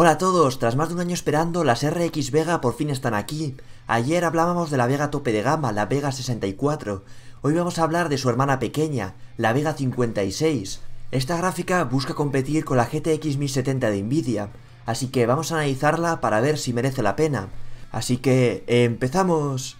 Hola a todos, tras más de un año esperando, las RX Vega por fin están aquí. Ayer hablábamos de la Vega tope de gama, la Vega 64. Hoy vamos a hablar de su hermana pequeña, la Vega 56. Esta gráfica busca competir con la GTX 1070 de Nvidia, así que vamos a analizarla para ver si merece la pena. Así que, ¡empezamos!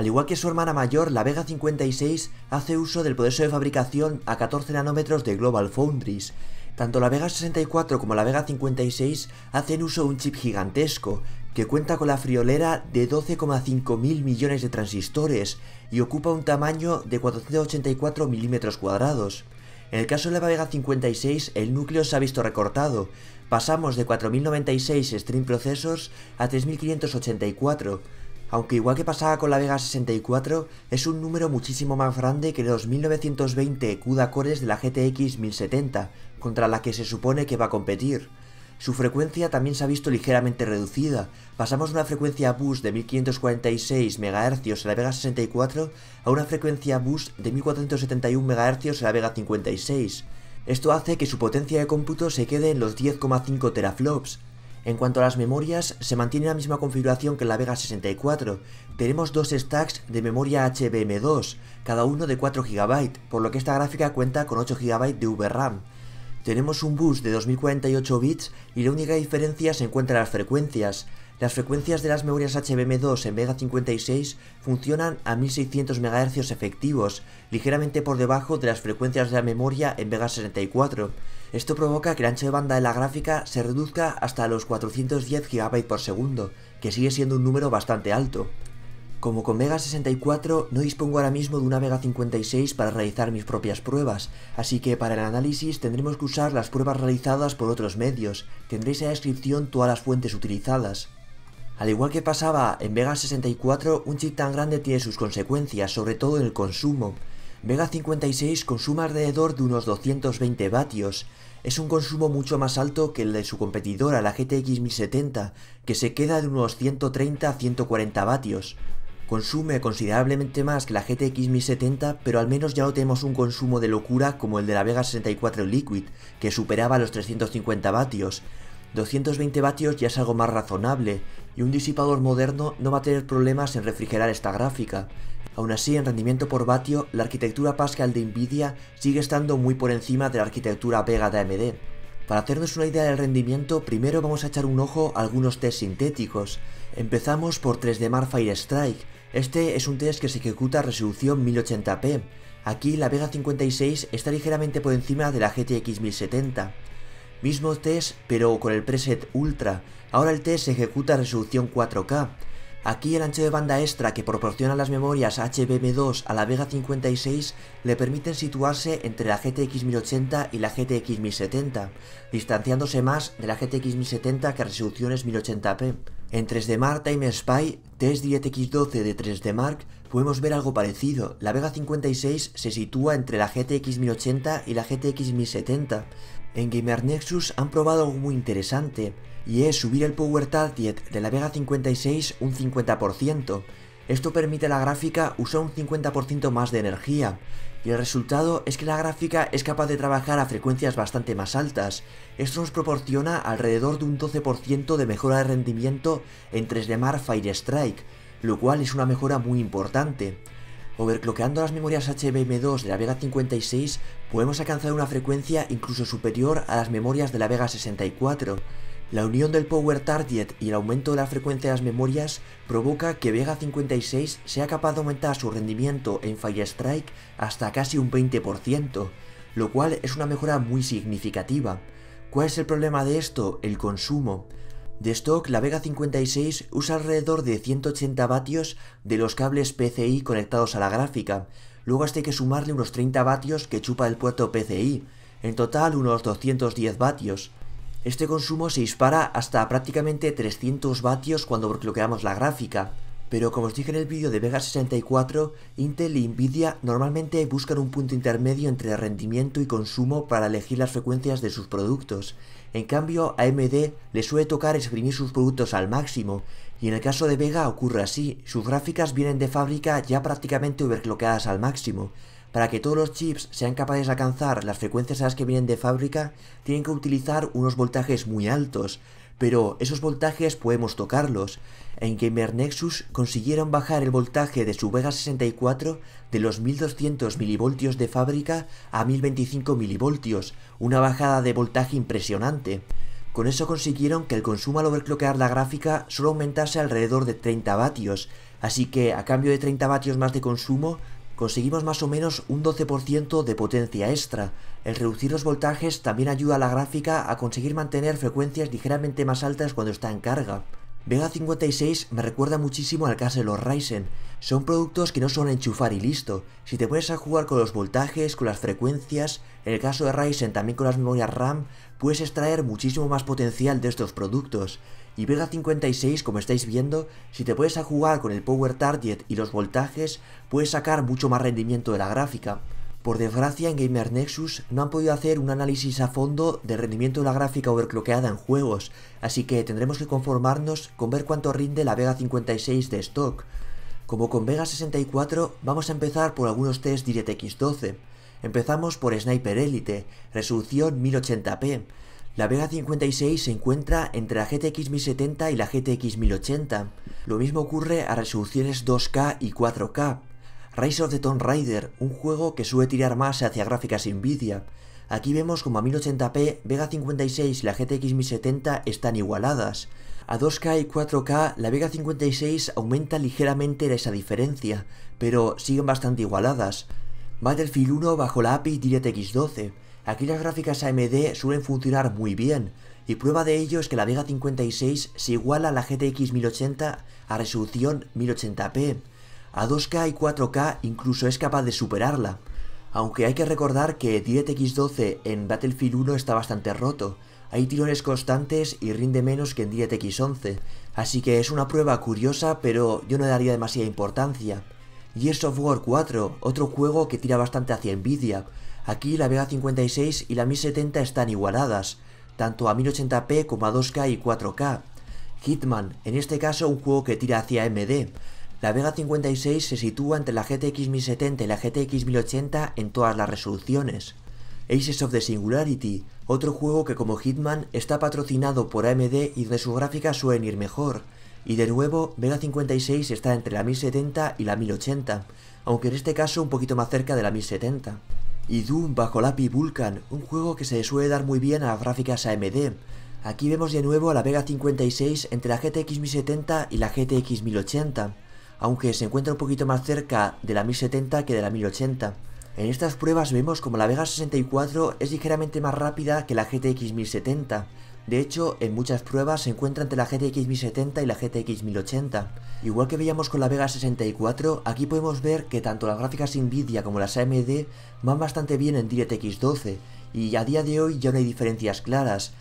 Al igual que su hermana mayor, la Vega 56 hace uso del proceso de fabricación a 14 nanómetros de Global Foundries. Tanto la Vega 64 como la Vega 56 hacen uso de un chip gigantesco, que cuenta con la friolera de 12,5 mil millones de transistores y ocupa un tamaño de 484 milímetros cuadrados. En el caso de la Vega 56, el núcleo se ha visto recortado. Pasamos de 4096 stream procesos a 3584, aunque igual que pasaba con la Vega 64, es un número muchísimo más grande que los 1920 CUDA cores de la GTX 1070, contra la que se supone que va a competir. Su frecuencia también se ha visto ligeramente reducida, pasamos de una frecuencia bus de 1546 MHz en la Vega 64 a una frecuencia bus de 1471 MHz en la Vega 56. Esto hace que su potencia de cómputo se quede en los 10,5 teraflops, en cuanto a las memorias, se mantiene la misma configuración que en la Vega 64. Tenemos dos stacks de memoria HBM2, cada uno de 4 GB, por lo que esta gráfica cuenta con 8 GB de VRAM. Tenemos un bus de 2048 bits y la única diferencia se encuentra en las frecuencias. Las frecuencias de las memorias HBM2 en Vega 56 funcionan a 1600 MHz efectivos, ligeramente por debajo de las frecuencias de la memoria en Vega 64. Esto provoca que el ancho de banda de la gráfica se reduzca hasta los 410 GB por segundo, que sigue siendo un número bastante alto. Como con Vega 64 no dispongo ahora mismo de una Vega 56 para realizar mis propias pruebas, así que para el análisis tendremos que usar las pruebas realizadas por otros medios, tendréis en la descripción todas las fuentes utilizadas. Al igual que pasaba en Vega 64, un chip tan grande tiene sus consecuencias, sobre todo en el consumo. Vega 56 consume alrededor de unos 220 vatios, es un consumo mucho más alto que el de su competidora, la GTX 1070, que se queda de unos 130-140 vatios. Consume considerablemente más que la GTX 1070, pero al menos ya no tenemos un consumo de locura como el de la Vega 64 Liquid, que superaba los 350 vatios. 220 vatios ya es algo más razonable, y un disipador moderno no va a tener problemas en refrigerar esta gráfica. Aún así, en rendimiento por vatio, la arquitectura Pascal de Nvidia sigue estando muy por encima de la arquitectura Vega de AMD. Para hacernos una idea del rendimiento, primero vamos a echar un ojo a algunos test sintéticos. Empezamos por 3D Marfire Fire Strike, este es un test que se ejecuta a resolución 1080p. Aquí la Vega 56 está ligeramente por encima de la GTX 1070. Mismo test, pero con el preset Ultra. Ahora el test se ejecuta a resolución 4K. Aquí el ancho de banda extra que proporcionan las memorias HBM2 a la Vega 56 le permiten situarse entre la GTX 1080 y la GTX 1070, distanciándose más de la GTX 1070 que a resoluciones 1080p. En 3D Mark Time Spy Test 10 12 de 3D Mark podemos ver algo parecido. La Vega 56 se sitúa entre la GTX 1080 y la GTX 1070. En Gamer Nexus han probado algo muy interesante, y es subir el power target de la Vega 56 un 50%, esto permite a la gráfica usar un 50% más de energía, y el resultado es que la gráfica es capaz de trabajar a frecuencias bastante más altas. Esto nos proporciona alrededor de un 12% de mejora de rendimiento en 3D Fire Strike, lo cual es una mejora muy importante. Overcloqueando las memorias HBM2 de la Vega 56 podemos alcanzar una frecuencia incluso superior a las memorias de la Vega 64. La unión del Power Target y el aumento de la frecuencia de las memorias provoca que Vega 56 sea capaz de aumentar su rendimiento en Fire Strike hasta casi un 20%, lo cual es una mejora muy significativa. ¿Cuál es el problema de esto? El consumo. De stock, la Vega 56 usa alrededor de 180 vatios de los cables PCI conectados a la gráfica, luego hasta este hay que sumarle unos 30 vatios que chupa el puerto PCI, en total unos 210 vatios. Este consumo se dispara hasta prácticamente 300 vatios cuando bloqueamos la gráfica, pero como os dije en el vídeo de Vega 64, Intel y Nvidia normalmente buscan un punto intermedio entre rendimiento y consumo para elegir las frecuencias de sus productos. En cambio, a AMD le suele tocar exprimir sus productos al máximo, y en el caso de Vega ocurre así, sus gráficas vienen de fábrica ya prácticamente overclockadas al máximo, para que todos los chips sean capaces de alcanzar las frecuencias a las que vienen de fábrica, tienen que utilizar unos voltajes muy altos, pero esos voltajes podemos tocarlos. En Gamer Nexus consiguieron bajar el voltaje de su Vega 64 de los 1200 milivoltios de fábrica a 1025 mV, una bajada de voltaje impresionante. Con eso consiguieron que el consumo al overclockear la gráfica solo aumentase alrededor de 30 vatios, así que a cambio de 30 vatios más de consumo conseguimos más o menos un 12% de potencia extra. El reducir los voltajes también ayuda a la gráfica a conseguir mantener frecuencias ligeramente más altas cuando está en carga. Vega 56 me recuerda muchísimo al caso de los Ryzen. Son productos que no son enchufar y listo. Si te puedes a jugar con los voltajes, con las frecuencias, en el caso de Ryzen también con las memorias RAM, puedes extraer muchísimo más potencial de estos productos. Y Vega 56, como estáis viendo, si te puedes a jugar con el Power Target y los voltajes, puedes sacar mucho más rendimiento de la gráfica. Por desgracia, en Gamer Nexus no han podido hacer un análisis a fondo del rendimiento de la gráfica overcloqueada en juegos, así que tendremos que conformarnos con ver cuánto rinde la Vega 56 de stock. Como con Vega 64, vamos a empezar por algunos test DirectX 12. Empezamos por Sniper Elite, resolución 1080p. La Vega 56 se encuentra entre la GTX 1070 y la GTX 1080. Lo mismo ocurre a resoluciones 2K y 4K. Rise of the Tomb Raider, un juego que suele tirar más hacia gráficas Nvidia. Aquí vemos como a 1080p, Vega 56 y la GTX 1070 están igualadas. A 2K y 4K, la Vega 56 aumenta ligeramente esa diferencia, pero siguen bastante igualadas. Battlefield 1 bajo la API DirectX 12. Aquí las gráficas AMD suelen funcionar muy bien, y prueba de ello es que la Vega 56 se iguala a la GTX 1080 a resolución 1080p. A 2K y 4K incluso es capaz de superarla, aunque hay que recordar que DirectX 12 en Battlefield 1 está bastante roto, hay tirones constantes y rinde menos que en DirectX 11, así que es una prueba curiosa pero yo no le daría demasiada importancia. Gears of War 4, otro juego que tira bastante hacia Nvidia, aquí la Vega 56 y la 1070 están igualadas, tanto a 1080p como a 2K y 4K. Hitman, en este caso un juego que tira hacia AMD, la Vega 56 se sitúa entre la GTX 1070 y la GTX 1080 en todas las resoluciones. Aces of the Singularity, otro juego que como Hitman está patrocinado por AMD y donde sus gráficas suelen ir mejor, y de nuevo Vega 56 está entre la 1070 y la 1080, aunque en este caso un poquito más cerca de la 1070. Y Doom bajo la API Vulcan, un juego que se suele dar muy bien a las gráficas AMD, Aquí vemos de nuevo a la Vega 56 entre la GTX 1070 y la GTX 1080 aunque se encuentra un poquito más cerca de la 1070 que de la 1080. En estas pruebas vemos como la Vega 64 es ligeramente más rápida que la GTX 1070. De hecho, en muchas pruebas se encuentra entre la GTX 1070 y la GTX 1080. Igual que veíamos con la Vega 64, aquí podemos ver que tanto las gráficas Nvidia como las AMD van bastante bien en DirectX 12, y a día de hoy ya no hay diferencias claras.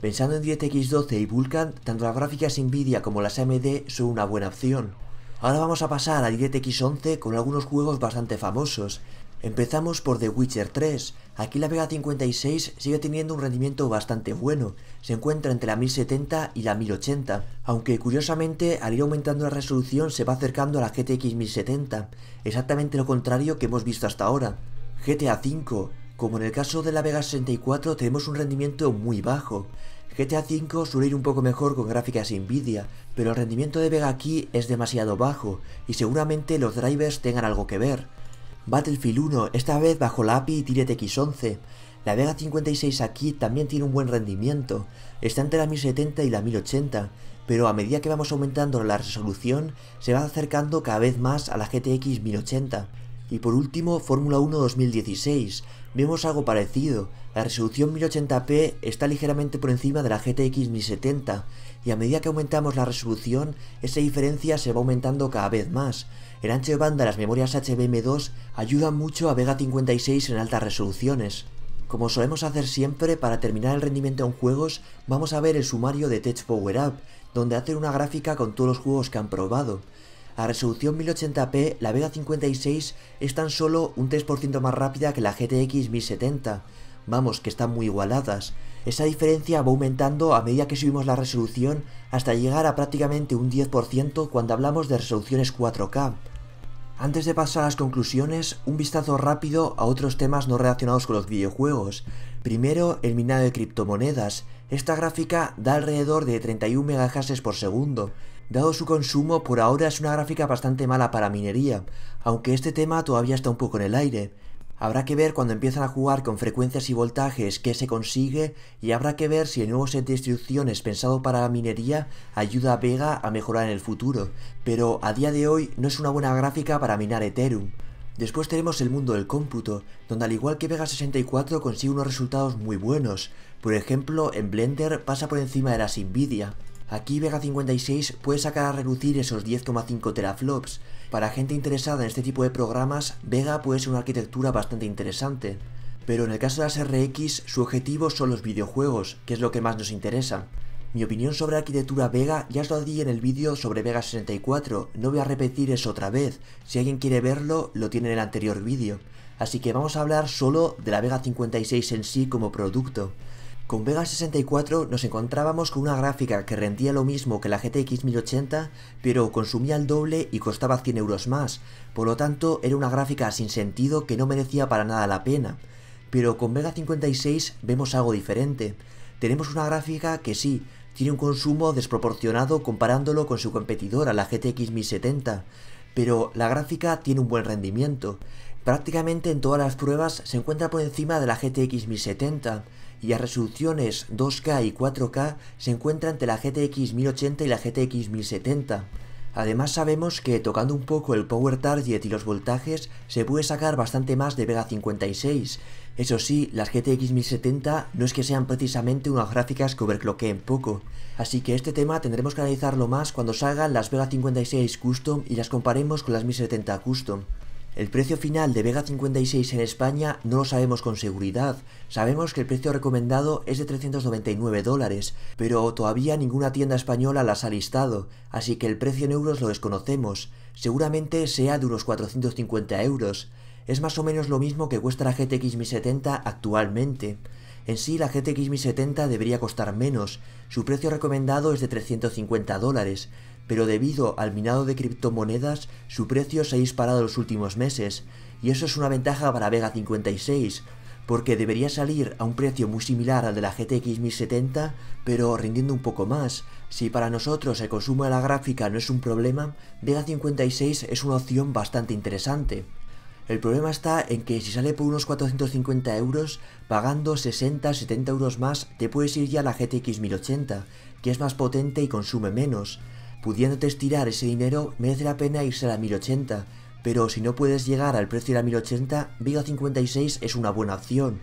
Pensando en DirectX 12 y Vulcan, tanto las gráficas Nvidia como las AMD son una buena opción. Ahora vamos a pasar a GTX 11 con algunos juegos bastante famosos. Empezamos por The Witcher 3. Aquí la Vega 56 sigue teniendo un rendimiento bastante bueno. Se encuentra entre la 1070 y la 1080. Aunque curiosamente al ir aumentando la resolución se va acercando a la GTX 1070. Exactamente lo contrario que hemos visto hasta ahora. GTA 5. Como en el caso de la Vega 64 tenemos un rendimiento muy bajo. GTA 5 suele ir un poco mejor con gráficas Nvidia, pero el rendimiento de Vega aquí es demasiado bajo y seguramente los drivers tengan algo que ver. Battlefield 1, esta vez bajo la API DirectX 11. La Vega 56 aquí también tiene un buen rendimiento, está entre la 1070 y la 1080, pero a medida que vamos aumentando la resolución se va acercando cada vez más a la GTX 1080. Y por último, Fórmula 1 2016. Vemos algo parecido. La resolución 1080p está ligeramente por encima de la GTX 1070 y a medida que aumentamos la resolución, esa diferencia se va aumentando cada vez más. El ancho de banda de las memorias HBM2 ayuda mucho a Vega 56 en altas resoluciones. Como solemos hacer siempre, para terminar el rendimiento en juegos, vamos a ver el sumario de Tech Power Up, donde hacen una gráfica con todos los juegos que han probado. A resolución 1080p, la Vega 56 es tan solo un 3% más rápida que la GTX 1070. Vamos, que están muy igualadas. Esa diferencia va aumentando a medida que subimos la resolución hasta llegar a prácticamente un 10% cuando hablamos de resoluciones 4K. Antes de pasar a las conclusiones, un vistazo rápido a otros temas no relacionados con los videojuegos. Primero, el minado de criptomonedas. Esta gráfica da alrededor de 31 MHz por segundo. Dado su consumo, por ahora es una gráfica bastante mala para minería, aunque este tema todavía está un poco en el aire. Habrá que ver cuando empiezan a jugar con frecuencias y voltajes qué se consigue y habrá que ver si el nuevo set de instrucciones pensado para minería ayuda a Vega a mejorar en el futuro, pero a día de hoy no es una buena gráfica para minar Ethereum. Después tenemos el mundo del cómputo, donde al igual que Vega 64 consigue unos resultados muy buenos, por ejemplo en Blender pasa por encima de las Nvidia. Aquí Vega 56 puede sacar a reducir esos 10,5 teraflops. Para gente interesada en este tipo de programas, Vega puede ser una arquitectura bastante interesante. Pero en el caso de las RX, su objetivo son los videojuegos, que es lo que más nos interesa. Mi opinión sobre la arquitectura Vega ya os lo di en el vídeo sobre Vega 64, no voy a repetir eso otra vez, si alguien quiere verlo, lo tiene en el anterior vídeo. Así que vamos a hablar solo de la Vega 56 en sí como producto. Con Vega 64 nos encontrábamos con una gráfica que rendía lo mismo que la GTX 1080, pero consumía el doble y costaba 100 euros más, por lo tanto era una gráfica sin sentido que no merecía para nada la pena. Pero con Vega 56 vemos algo diferente. Tenemos una gráfica que sí, tiene un consumo desproporcionado comparándolo con su competidora, la GTX 1070, pero la gráfica tiene un buen rendimiento. Prácticamente en todas las pruebas se encuentra por encima de la GTX 1070, y a resoluciones 2K y 4K se encuentra entre la GTX 1080 y la GTX 1070. Además sabemos que tocando un poco el power target y los voltajes se puede sacar bastante más de Vega 56. Eso sí, las GTX 1070 no es que sean precisamente unas gráficas que overcloqueen poco. Así que este tema tendremos que analizarlo más cuando salgan las Vega 56 Custom y las comparemos con las 1070 Custom. El precio final de Vega 56 en España no lo sabemos con seguridad. Sabemos que el precio recomendado es de 399 dólares, pero todavía ninguna tienda española las ha listado, así que el precio en euros lo desconocemos. Seguramente sea de unos 450 euros. Es más o menos lo mismo que cuesta la GTX 70 actualmente. En sí, la GTX Mi 70 debería costar menos. Su precio recomendado es de 350 dólares pero debido al minado de criptomonedas su precio se ha disparado los últimos meses, y eso es una ventaja para Vega 56, porque debería salir a un precio muy similar al de la GTX 1070, pero rindiendo un poco más. Si para nosotros el consumo de la gráfica no es un problema, Vega 56 es una opción bastante interesante. El problema está en que si sale por unos 450 euros, pagando 60-70 euros más, te puedes ir ya a la GTX 1080, que es más potente y consume menos pudiéndote estirar ese dinero, merece la pena irse a la 1080, pero si no puedes llegar al precio de la 1080, Vega 56 es una buena opción.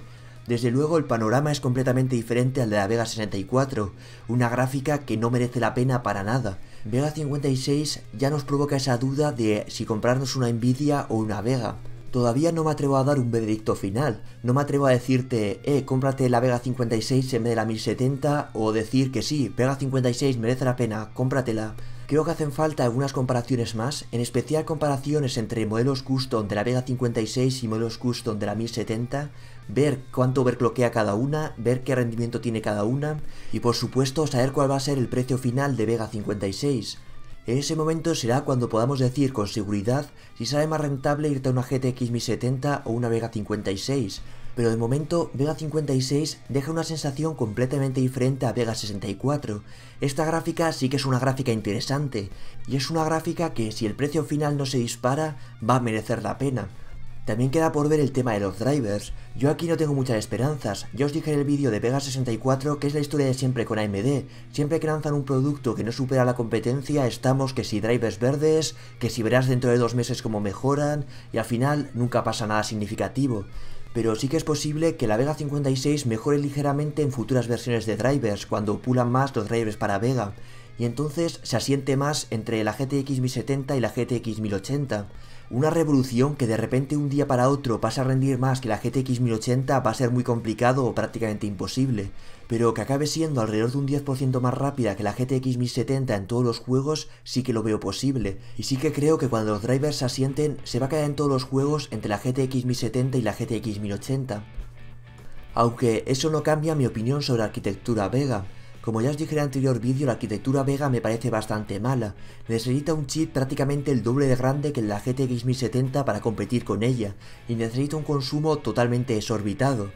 Desde luego el panorama es completamente diferente al de la Vega 64, una gráfica que no merece la pena para nada. Vega 56 ya nos provoca esa duda de si comprarnos una Nvidia o una Vega todavía no me atrevo a dar un veredicto final. No me atrevo a decirte, eh, cómprate la Vega 56 en vez de la 1070 o decir que sí, Vega 56 merece la pena, cómpratela. Creo que hacen falta algunas comparaciones más, en especial comparaciones entre modelos custom de la Vega 56 y modelos custom de la 1070, ver cuánto overcloquea cada una, ver qué rendimiento tiene cada una y por supuesto saber cuál va a ser el precio final de Vega 56. Ese momento será cuando podamos decir con seguridad si sale más rentable irte a una GTX Mi70 o una Vega 56, pero de momento Vega 56 deja una sensación completamente diferente a Vega 64. Esta gráfica sí que es una gráfica interesante, y es una gráfica que si el precio final no se dispara, va a merecer la pena. También queda por ver el tema de los drivers. Yo aquí no tengo muchas esperanzas. Ya os dije en el vídeo de Vega 64 que es la historia de siempre con AMD. Siempre que lanzan un producto que no supera la competencia, estamos que si drivers verdes, que si verás dentro de dos meses cómo mejoran, y al final nunca pasa nada significativo pero sí que es posible que la Vega 56 mejore ligeramente en futuras versiones de drivers, cuando pulan más los drivers para Vega, y entonces se asiente más entre la GTX 1070 y la GTX 1080. Una revolución que de repente un día para otro pasa a rendir más que la GTX 1080 va a ser muy complicado o prácticamente imposible, pero que acabe siendo alrededor de un 10% más rápida que la GTX 1070 en todos los juegos sí que lo veo posible, y sí que creo que cuando los drivers se asienten se va a caer en todos los juegos entre la GTX 1070 y la GTX 1080. Aunque eso no cambia mi opinión sobre la arquitectura Vega, como ya os dije en el anterior vídeo, la arquitectura Vega me parece bastante mala. Necesita un chip prácticamente el doble de grande que la GTX 1070 para competir con ella, y necesita un consumo totalmente exorbitado.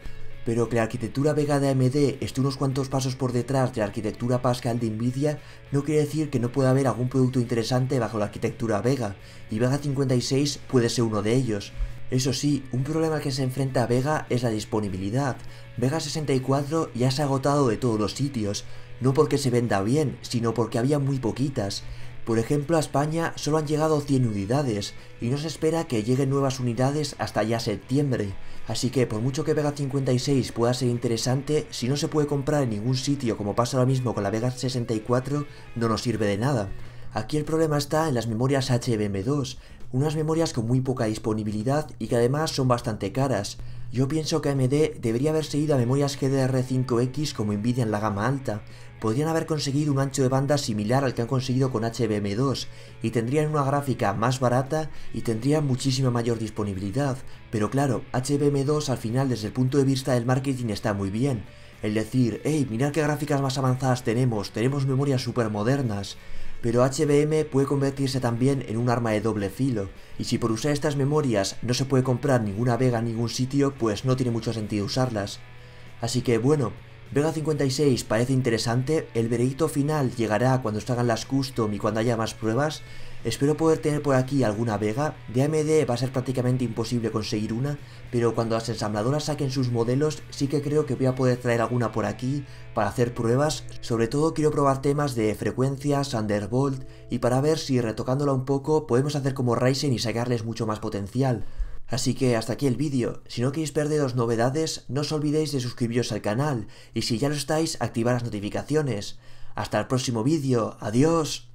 Pero que la arquitectura Vega de AMD esté unos cuantos pasos por detrás de la arquitectura Pascal de Nvidia no quiere decir que no pueda haber algún producto interesante bajo la arquitectura Vega, y Vega 56 puede ser uno de ellos. Eso sí, un problema que se enfrenta a Vega es la disponibilidad. Vega 64 ya se ha agotado de todos los sitios, no porque se venda bien, sino porque había muy poquitas. Por ejemplo, a España solo han llegado 100 unidades, y no se espera que lleguen nuevas unidades hasta ya septiembre. Así que por mucho que Vega 56 pueda ser interesante, si no se puede comprar en ningún sitio como pasa ahora mismo con la Vega 64, no nos sirve de nada. Aquí el problema está en las memorias HBM2, unas memorias con muy poca disponibilidad y que además son bastante caras. Yo pienso que AMD debería haber seguido a memorias GDR5X como Nvidia en la gama alta. Podrían haber conseguido un ancho de banda similar al que han conseguido con HBM2 y tendrían una gráfica más barata y tendrían muchísima mayor disponibilidad. Pero claro, HBM2 al final desde el punto de vista del marketing está muy bien. El decir, hey, mirad qué gráficas más avanzadas tenemos, tenemos memorias super modernas pero HBM puede convertirse también en un arma de doble filo, y si por usar estas memorias no se puede comprar ninguna vega en ningún sitio, pues no tiene mucho sentido usarlas. Así que bueno, Vega 56 parece interesante, el veredicto final llegará cuando se las custom y cuando haya más pruebas. Espero poder tener por aquí alguna Vega, de AMD va a ser prácticamente imposible conseguir una, pero cuando las ensambladoras saquen sus modelos sí que creo que voy a poder traer alguna por aquí para hacer pruebas, sobre todo quiero probar temas de frecuencias, Thunderbolt y para ver si retocándola un poco podemos hacer como Ryzen y sacarles mucho más potencial. Así que hasta aquí el vídeo, si no queréis perderos novedades no os olvidéis de suscribiros al canal y si ya lo estáis activar las notificaciones. Hasta el próximo vídeo, adiós.